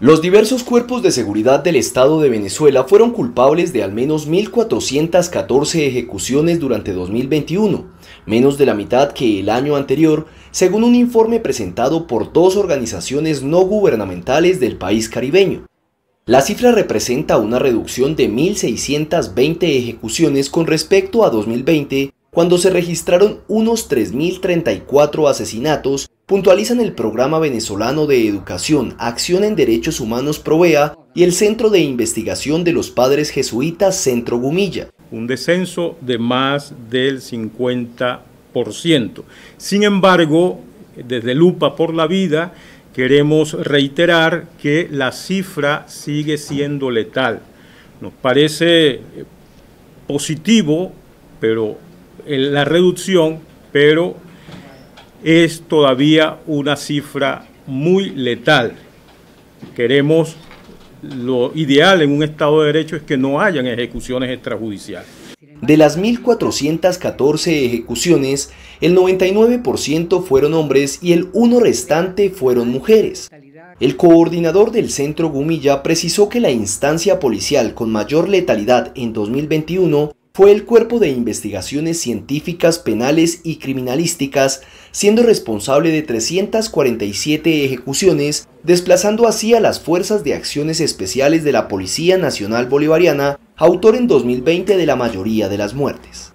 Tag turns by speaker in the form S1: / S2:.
S1: Los diversos cuerpos de seguridad del Estado de Venezuela fueron culpables de al menos 1.414 ejecuciones durante 2021, menos de la mitad que el año anterior, según un informe presentado por dos organizaciones no gubernamentales del país caribeño. La cifra representa una reducción de 1.620 ejecuciones con respecto a 2020, cuando se registraron unos 3.034 asesinatos puntualizan el Programa Venezolano de Educación, Acción en Derechos Humanos Provea y el Centro de Investigación de los Padres Jesuitas Centro Gumilla.
S2: Un descenso de más del 50%. Sin embargo, desde Lupa por la Vida queremos reiterar que la cifra sigue siendo letal. Nos parece eh, positivo, pero eh, la reducción, pero es todavía una cifra muy letal. Queremos lo ideal en un Estado de Derecho es que no hayan ejecuciones extrajudiciales.
S1: De las 1.414 ejecuciones, el 99% fueron hombres y el 1 restante fueron mujeres. El coordinador del centro Gumilla precisó que la instancia policial con mayor letalidad en 2021 fue el Cuerpo de Investigaciones Científicas, Penales y Criminalísticas, siendo responsable de 347 ejecuciones, desplazando así a las Fuerzas de Acciones Especiales de la Policía Nacional Bolivariana, autor en 2020 de la mayoría de las muertes.